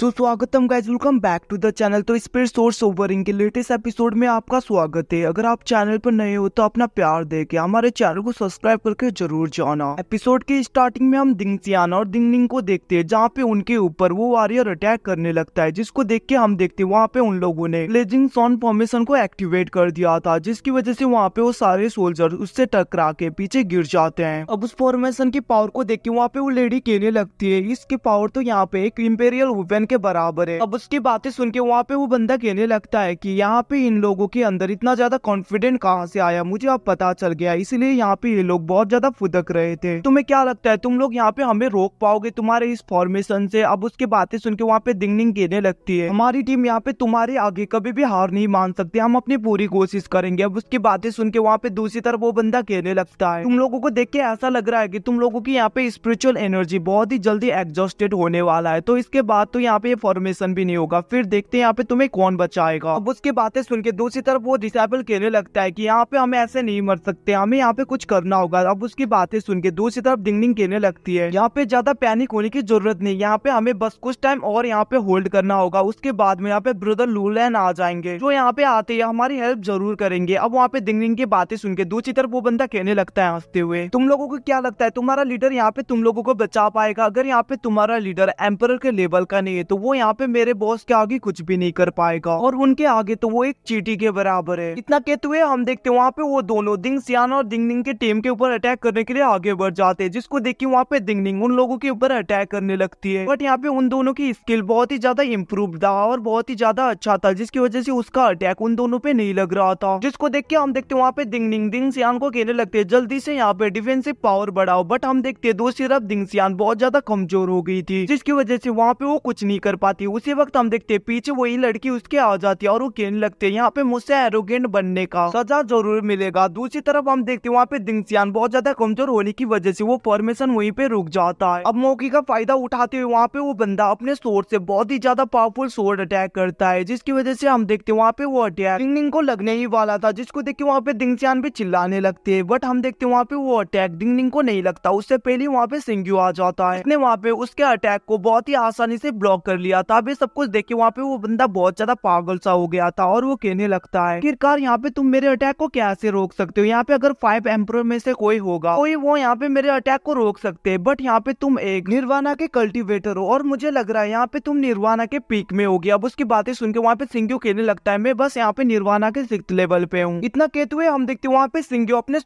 सो so, स्वागतम guys welcome back to the channel तो पर सोर्स ओवरिंग के लेटेस्ट एपिसोड में आपका स्वागत है अगर आप चैनल पर नए हो तो अपना प्यार दे के हमारे चैनल को सब्सक्राइब करके जरूर जाना एपिसोड के स्टार्टिंग में हम दिंग सियाना और दिंग निंग को देखते हैं जहाँ पे उनके ऊपर वो वॉरियर अटैक करने लगता है जिसको देख के हम देखते हैं वहाँ पे उन लोगों ने लेजिंग सॉन फॉर्मेशन को एक्टिवेट कर दिया था जिसकी वजह से वहाँ पे वो सारे सोल्जर उससे टकरा के पीछे गिर जाते हैं अब उस फॉर्मेशन की पावर को देख के वहाँ पे वो लेडी कहने लगती है इसकी पावर तो यहाँ पे एक इम्पेरियल वुपेन के बराबर है अब उसकी बातें सुन के वहाँ पे वो बंदा कहने लगता है की यहाँ पे इन लोगों के अंदर इतना ज्यादा कॉन्फिडेंट कहाँ से आया मुझे अब पता चल गया इसीलिए यहाँ पे ये लोग बहुत ज्यादा फुदक रहे थे तुम्हें क्या लगता है तुम लोग यहाँ पे हमें रोक पाओगे तुम्हारे इस फॉर्मेशन से अब उसकी बातें सुन के वहाँ पे दिंग दिंग कहने लगती है हमारी टीम यहाँ पे तुम्हारे आगे कभी भी हार नहीं मान सकते हम अपनी पूरी कोशिश करेंगे अब उसकी बातें सुन के वहाँ पे दूसरी तरफ वो बंदा कहने लगता है तुम लोगों को देख के ऐसा लग रहा है की तुम लोगों की यहाँ पे स्पिरिचुअल एनर्जी बहुत ही जल्दी एग्जॉस्टेड होने वाला है तो इसके बाद तो यहाँ यहाँ पे फॉर्मेशन भी नहीं होगा फिर देखते हैं यहाँ पे तुम्हें कौन बचाएगा अब उसकी बातें सुन के दूसरी तरफ वो डिसेबल कहने लगता है की यहाँ पे हमें ऐसे नहीं मर सकते हमें यहाँ पे कुछ करना होगा अब उसकी बातें सुन के दूसरी तरफ डिंगडिंग कहने लगती है यहाँ पे ज्यादा पैनिक होने की जरूरत नहीं यहाँ पे हमें बस कुछ टाइम और यहाँ पे होल्ड करना होगा उसके बाद में यहाँ पे ब्रदर लूलैन आ जाएंगे जो यहाँ पे आते हैं हमारी हेल्प जरूर करेंगे अब वहाँ पे दिंग की बातें सुन के दूसरी तरफ वो बंदा कहने लगता है हंसते हुए तुम लोगों को क्या लगता है तुम्हारा लीडर यहाँ पे तुम लोगों को बचा पाएगा अगर यहाँ पे तुम्हारा लीडर एम्पर के लेवल का नहीं है तो वो यहाँ पे मेरे बॉस के आगे कुछ भी नहीं कर पाएगा और उनके आगे तो वो एक चीटी के बराबर है इतना कहते हुए हम देखते वहाँ पे वो दोनों दिंग सियान और दिंग निंग के टीम के ऊपर अटैक करने के लिए आगे बढ़ जाते हैं जिसको देख के वहाँ पे दिंग निंग उन लोगों के ऊपर अटैक करने लगती है बट यहाँ पे उन दोनों की स्किल बहुत ही ज्यादा इम्प्रूव था और बहुत ही ज्यादा अच्छा था जिसकी वजह से उसका अटैक उन दोनों पे नहीं लग रहा था जिसको देख के हम देखते वहाँ पे दिंग निंग दिंग सियान को कहने लगते है जल्दी से यहाँ पे डिफेंसिव पावर बढ़ाओ बट हम देखते दो दूसरी तरफ दिंग सियान बहुत ज्यादा कमजोर हो गई थी जिसकी वजह से वहाँ पे वो कुछ नहीं नहीं कर पाती उसी वक्त हम देखते पीछे वही लड़की उसके आ जाती है और वो कहने लगते यहाँ पे मुझसे एरोगेंट बनने का सजा जरूर मिलेगा दूसरी तरफ हम देखते वहाँ पे दिंगसियान बहुत ज्यादा कमजोर होने की वजह से वो फॉर्मेशन वही पे रुक जाता है अब मौके का फायदा उठाते हुए वहाँ पे वो बंदा अपने शोर से बहुत ही ज्यादा पावरफुल सोर्ड अटैक करता है जिसकी वजह से हम देखते वहाँ पे वो अटैक डिंग को लगने ही वाला था जिसको देख के वहाँ पे दिंगसियान भी चिल्लाने लगते है बट हम देखते वहाँ पे वो अटैक डिंग को नहीं लगता उससे पहले वहाँ पे सिंग्यू आ जाता है वहाँ पे उसके अटैक को बहुत ही आसानी से ब्लॉक कर लिया था अब ये सब कुछ देखे वहाँ पे वो बंदा बहुत ज्यादा पागल सा हो गया था और वो कहने लगता है आखिरकार यहाँ पे तुम मेरे अटैक को कैसे रोक सकते हो यहाँ पे अगर फाइव एम्प्रो में से कोई होगा कोई तो वो यहाँ पे मेरे अटैक को रोक सकते है बट यहाँ पे तुम एक निर्वाणा के कल्टिवेटर हो और मुझे लग रहा है यहाँ पे तुम निर्वाणा के पीक में होगी अब उसकी बातें सुन के वहाँ पे सिंगो कहने लगता है मैं बस यहाँ पे निर्वाणा के सिक्स लेवल पे हूँ इतना कहते हुए हम देखते वहाँ पे सिंग्यू अपने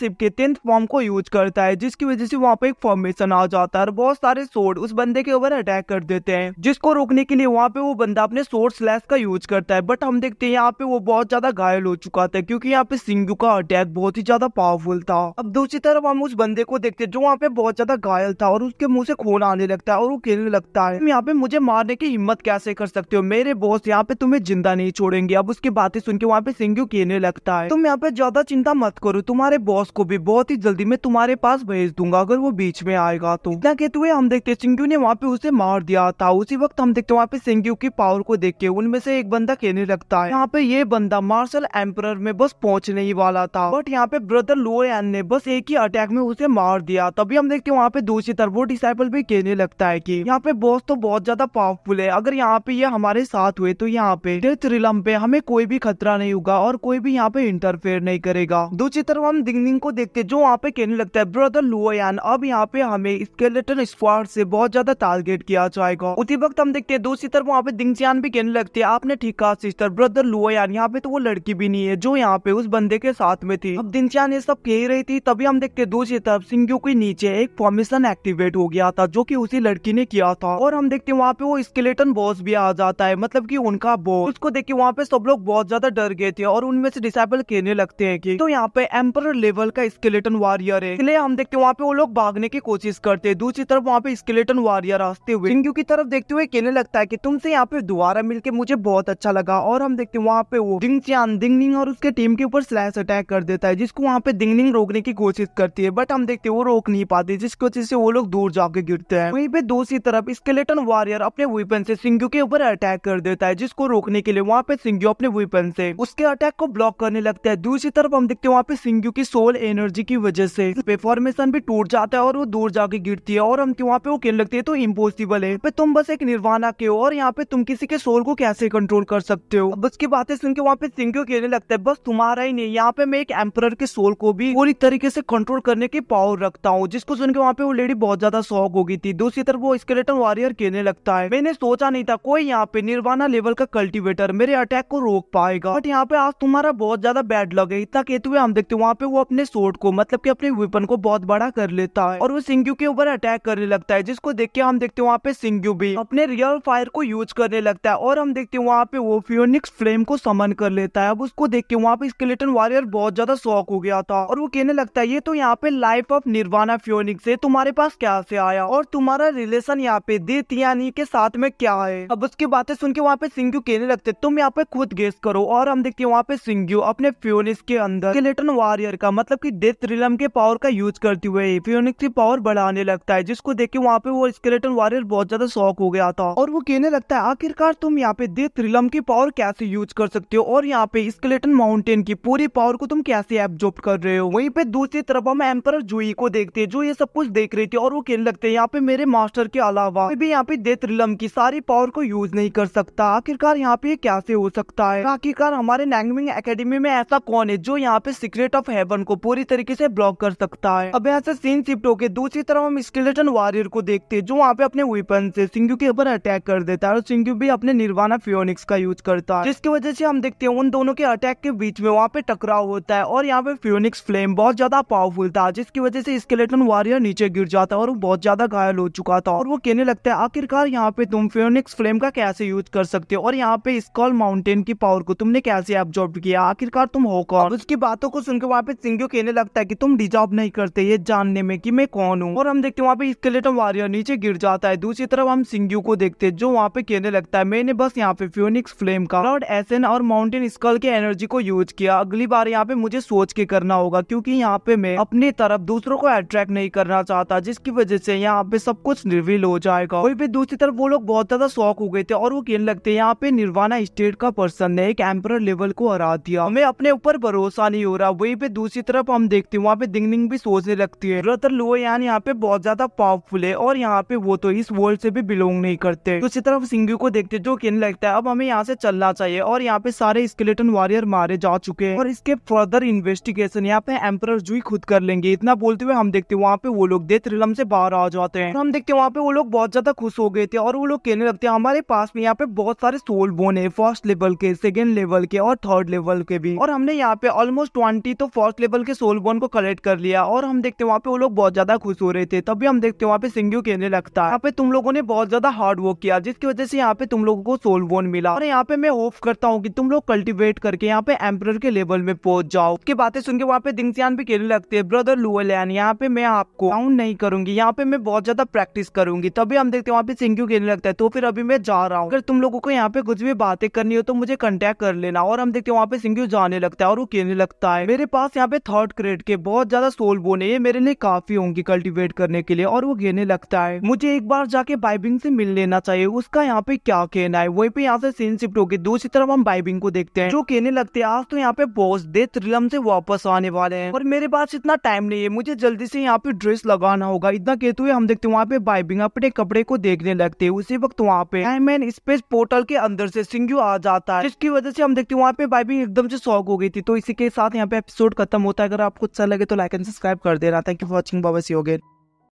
शिप के टेंथ फॉर्म को यूज करता है जिसकी वजह से वहाँ पे एक फॉर्मेशन आ जाता है और बहुत सारे सोड उस बंदे के ऊपर अटैक कर देते हैं जिसको रोकने के लिए वहाँ पे वो बंदा अपने सोर्स स्लैश का यूज करता है बट हम देखते हैं यहाँ पे वो बहुत ज्यादा घायल हो चुका था क्योंकि यहाँ पे सिंगू का अटैक बहुत ही ज्यादा पावरफुल था अब दूसरी तरफ हम उस बंदे को देखते हैं जो वहाँ पे बहुत ज्यादा घायल था और उसके मुंह से खून आने लगता है और वो खेलने लगता है यहाँ पे मुझे मारने की हिम्मत कैसे कर सकते हो मेरे बॉस यहाँ पे तुम्हें जिंदा नहीं छोड़ेंगे अब उसकी बातें सुन के वहाँ पे सिंगू खेलने लगता है तुम यहाँ पे ज्यादा चिंता मत करो तुम्हारे बॉस को भी बहुत ही जल्दी मैं तुम्हारे पास भेज दूंगा अगर वो बीच में आएगा तो क्या कहते हुए हम देखते सिंगू ने वहाँ पे उसे मार दिया था उस उसी वक्त हम देखते वहाँ पे सेंग्यू की पावर को देख के उनमें से एक बंदा कहने लगता है यहाँ पे ये बंदा मार्शल एम्पर में बस पहुंचने ही वाला था बट यहाँ पे ब्रदर लो ने बस एक ही अटैक में उसे मार दिया तभी हम देखते वहाँ पे दूसरी तरफ वो डिसाइपल भी कहने लगता है की यहाँ पे बॉस तो बहुत ज्यादा पावरफुल है अगर यहाँ पे ये हमारे साथ हुए तो यहाँ पे डेथ रिलम पे हमें कोई भी खतरा नहीं होगा और कोई भी यहाँ पे इंटरफेयर नहीं करेगा दूसरी तरफ हम दिंग को देखते जो वहाँ पे कहने लगता है ब्रदर लुआन अब यहाँ पे हमें स्केलेटन स्क्वाड से बहुत ज्यादा टारगेट किया जाएगा उसी वक्त हम देखते हैं दूसरी तरफ वहाँ पे दिंगचियान भी कहने लगती है आपने ठीक कहा सिस्टर ब्रदर लुआ यान यहाँ पे तो वो लड़की भी नहीं है जो यहाँ पे उस बंदे के साथ में थी अब दिंगचियान ये सब कह रही थी तभी हम देखते हैं दूसरी तरफ सिंगू के नीचे एक फॉर्मेशन एक्टिवेट हो गया था जो की उसी लड़की ने किया था और हम देखते हैं वहाँ पे वो स्केलेटन बॉस भी आ जाता है मतलब की उनका बॉस उसको देख के वहाँ पे सब लोग बहुत ज्यादा डर गए थे और उनमें से डिसाइबल कहने लगते है की तो यहाँ पे एम्पर लेवल का स्केलेटन वॉरियर है इसलिए हम देखते हैं वहाँ पे वो लोग भागने की कोशिश करते है दूसरी तरफ वहाँ पे स्केलेटन वॉरियर आते हुए सिंगू की तरफ देखते हुए कहने लगता है की तुमसे यहाँ पे दोबारा मिलकर मुझे बहुत अच्छा लगा और हम देखते हैं वहाँ पे वो डिंग चान दिंगनिंग और उसके टीम के ऊपर स्लैश अटैक कर देता है जिसको वहाँ पे दिंगनिंग रोकने की कोशिश करती है बट हम देखते वो रोक नहीं पाती जिसकी वजह से वो लोग दूर जाके गिरते हैं वहीं पे दूसरी तरफ स्केलेटन वॉरियर अपने वेपन से सिंगू के ऊपर अटैक कर देता है जिसको रोकने के लिए वहाँ पे सिंगू अपने वेपन से उसके अटैक को ब्लॉक करने लगता है दूसरी तरफ हम देखते हैं वहाँ पे सिंगू की सोल एनर्जी की वजह से पेफॉर्मेशन भी टूट जाता है और वो दूर जाके गिरती है और हम वहाँ पे वो कहने लगती तो है तो इम्पोसिबल है पे तुम बस पास एक निर्वाणा के हो और यहाँ पे तुम किसी के सोल को कैसे कंट्रोल कर सकते हो बस की बातें सुन के वहाँ पे सिंह कहने लगता है बस तुम्हारा ही नहीं यहाँ पे मैं एक एम्पर के सोल को भी पूरी तरीके से कंट्रोल करने की पावर रखता हूँ जिसको सुन के वहाँ पे वो लेडी बहुत ज्यादा शौक हो गई थी दूसरी तरफ वो स्केलेटन वॉरियर कहने लगता है मैंने सोचा नहीं था कोई यहाँ पे निर्वाणा लेवल का कल्टिवेटर मेरे अटैक को रोक पाएगा बट यहाँ पे आज तुम्हारा बहुत ज्यादा बैड लगे इतना कहते हुए हम देखते वहाँ पे वो अपने सोट को मतलब की अपने वेपन को बहुत बड़ा कर लेता है और वो सिंगू के ऊपर अटैक करने लगता है जिसको देख के हम देखते वहाँ पे सिंगू भी अपने रियल फायर को यूज करने लगता है और हम देखते हैं वहाँ पे वो फ्योनिक्स फ्लेम को समन कर लेता है अब उसको देख के वहाँ पे स्केलेटन वॉरियर बहुत ज्यादा शौक हो गया था और वो कहने लगता है ये तो यहाँ पे लाइफ ऑफ निर्वाणा फ्योनिक्स है तुम्हारे पास क्या से आया और तुम्हारा रिलेशन यहाँ पे दे तियानी के साथ में क्या है अब उसकी बातें सुन के वहाँ पे सिंगू कहने लगते तुम यहाँ पे खुद गेस करो और हम देखते हैं वहाँ पे सिंगू अपने फ्योनिक्स के अंदर स्केलेटन वॉरियर का मतलब की डेथ रिलम के पावर का यूज करते हुए फ्योनिक्स की पावर बढ़ाने लगता है जिसको देख के वहाँ पे वो स्केलेटन वॉरियर बहुत ज्यादा शौक हो हो गया था और वो कहने लगता है आखिरकार तुम यहाँ पे दे त्रिलम की पावर कैसे यूज कर सकते हो और यहाँ पे स्केलेटन माउंटेन की पूरी पावर को तुम कैसे एब्जॉर्ब कर रहे हो वहीं पे दूसरी तरफ हम एम्पर जूई को देखते हैं जो ये सब कुछ देख रही थी और वो कहने लगते हैं यहाँ पे मेरे मास्टर के अलावा भी यहाँ पे दे त्रिलम की सारी पावर को यूज नहीं कर सकता आखिरकार यहाँ पे कैसे हो सकता है आखिरकार हमारे नैंगमिंग एकेडमी में ऐसा कौन है जो यहाँ पे सीक्रेट ऑफ हेवन को पूरी तरीके से ब्लॉक कर सकता है अब ऐसे सीन शिफ्ट होके दूसरी तरफ हम स्केलेटन वॉरियर को देखते हैं जो वहाँ पे अपने वेपन से सिंग के ऊपर अटैक कर देता है और सिंग्यू भी अपने निर्वाणा फियोनिक्स का यूज करता है जिसकी वजह से हम देखते हैं उन दोनों के अटैक के बीच में वहाँ पे टकराव होता है और यहाँ पे फियोनिक्स फ्लेम बहुत ज्यादा पावरफुल था जिसकी वजह से स्केलेटन वॉरियर नीचे गिर जाता है और वो बहुत ज्यादा घायल हो चुका था और वो कहने लगता है आखिरकार यहाँ पे तुम फियोनिक्स फ्लेम का कैसे यूज कर सकते हो और यहाँ पे स्कॉल माउंटेन की पावर को तुमने कैसे एब्जॉर्ब किया आखिरकार तुम हो कौन उसकी बातों को सुनकर वहाँ पे सिंग्यू कहने लगता है की तुम डिजॉर्व नहीं करते ये जानने में की मैं कौन हूँ और हम देखते हैं वहाँ पे स्केलेटन वॉरियर नीचे गिर जाता है दूसरी तरफ हम सिंग यू को देखते जो वहाँ पे कहने लगता है मैंने बस यहाँ पे फ्यूनिक्स फ्लेम का और एसन और माउंटेन स्कल के एनर्जी को यूज किया अगली बार यहाँ पे मुझे सोच के करना होगा क्योंकि यहाँ पे मैं अपनी तरफ दूसरों को अट्रैक्ट नहीं करना चाहता जिसकी वजह से यहाँ पे सब कुछ रिवील हो जाएगा वही पे दूसरी तरफ वो लोग बहुत ज्यादा शौक हो गए थे और वो कहने लगते यहाँ पे निर्वाणा स्टेट का पर्सन ने एक एम्पर लेवल को हरा दिया हमें अपने ऊपर भरोसा नहीं हो रहा वही पे दूसरी तरफ हम देखते हैं वहाँ पे दिंग दिंग भी सोचने लगती है रतर लोहयान यहाँ पे बहुत ज्यादा पावरफुल है और यहाँ पे वो तो इस वर्ल्ड से भी बिलोंग बिलोंग नहीं करते दूसरी तो तरफ सिंगू को देखते जो कहने लगता है अब हमें यहाँ से चलना चाहिए और यहाँ पे सारे स्केलेटन वॉरियर मारे जा चुके हैं और इसके फर्दर इन्वेस्टिगेशन यहाँ पे एम्पर जूई खुद कर लेंगे इतना बोलते हुए हम देखते वहाँ पे वो लोग दे त्रिलम से बाहर आ जाते हैं हम देखते वहाँ पे वो लोग बहुत ज्यादा खुश हो गए थे और वो लोग कहने लगते हैं हमारे पास में यहाँ पे बहुत सारे सोल बोन है फर्स्ट लेवल के सेकेंड लेवल के और थर्ड लेवल के भी और हमने यहाँ पे ऑलमोस्ट ट्वेंटी तो फर्स्ट लेवल के सोल बोन को कलेक्ट कर लिया और हम देखते वहाँ पे वो लोग बहुत ज्यादा खुश हो रहे थे तभी हम देखते वहाँ पे सिंगू कहने लगता है यहाँ पे तुम लोगों ने बहुत ज्यादा हार्ड वर्क किया जिसकी वजह से यहाँ पे तुम लोगों को सोल वोन मिला और यहाँ पे मैं होप करता हूँ की तुम लोग कल्टिवेट करके यहाँ पे एम्पर के लेवल में पहुंच जाओ उसके बातें सुन के वहाँ पे दिंगसियान भी खेलने लगते है ब्रदर लुअलैन यहाँ पे मैं आपको डाउन नहीं करूंगी यहाँ पे मैं बहुत ज्यादा प्रैक्टिस करूंगी तभी हम देखते वहाँ पे सिंग्यू खेलने लगता है तो फिर अभी मैं जा रहा हूँ अगर तुम लोगों को यहाँ पे कुछ भी बातें करनी हो तो मुझे कंटेक्ट कर लेना और हम देखते वहाँ पे सिंग्यू जाने लगता है और वो खेलने लगता है मेरे पास यहाँ पे थर्ड ग्रेड के बहुत ज्यादा सोल बोन है ये मेरे लिए काफी होंगी कल्टिवेट करने के लिए और वो घेने लगता है मुझे एक बार जाके बाइबिंग से से मिल लेना चाहिए उसका यहाँ पे क्या कहना है वही पे यहाँ से सीन शिफ्ट होगी दूसरी तरफ हम बाइबिंग को देखते हैं जो कहने लगते हैं आज तो यहाँ पे बॉस दे त्रिलम से वापस आने वाले हैं और मेरे पास इतना टाइम नहीं है मुझे जल्दी से यहाँ पे ड्रेस लगाना होगा इतना कहते हुए हम देखते हैं वहाँ पे बाइबिंग अपने कपड़े को देखने लगते है उसी वक्त वहाँ पे मैन स्पेस पोर्टल के अंदर से सिंगू आ जाता है जिसकी वजह से हम देखते हैं वहाँ पे बाइबिंग एकदम से शौक हो गई थी तो इसी के साथ यहाँ पे एपिसोड खत्म होता है अगर आपको अच्छा लगे तो लाइक एंड सब्सक्राइब कर देना थैंक यू फॉर वॉचिंग बाबा सी